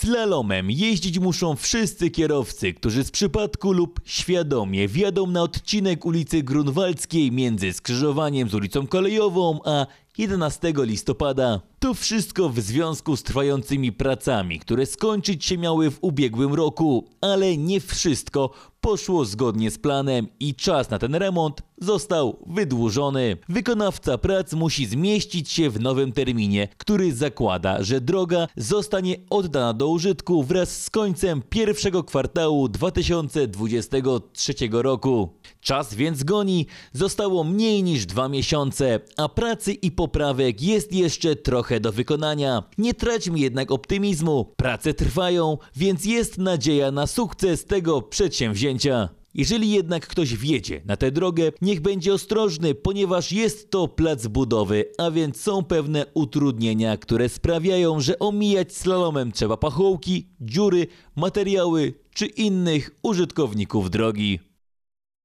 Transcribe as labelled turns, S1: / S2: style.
S1: Slalomem jeździć muszą wszyscy kierowcy, którzy z przypadku lub świadomie wjadą na odcinek ulicy Grunwaldzkiej między skrzyżowaniem z ulicą Kolejową a 11 listopada. To wszystko w związku z trwającymi pracami, które skończyć się miały w ubiegłym roku, ale nie wszystko poszło zgodnie z planem i czas na ten remont został wydłużony. Wykonawca prac musi zmieścić się w nowym terminie, który zakłada, że droga zostanie oddana do użytku wraz z końcem pierwszego kwartału 2023 roku. Czas więc goni, zostało mniej niż dwa miesiące, a pracy i poprawek jest jeszcze trochę do wykonania. Nie traćmy jednak optymizmu, prace trwają, więc jest nadzieja na sukces tego przedsięwzięcia. Jeżeli jednak ktoś wjedzie na tę drogę, niech będzie ostrożny, ponieważ jest to plac budowy, a więc są pewne utrudnienia, które sprawiają, że omijać slalomem trzeba pachołki, dziury, materiały czy innych użytkowników drogi.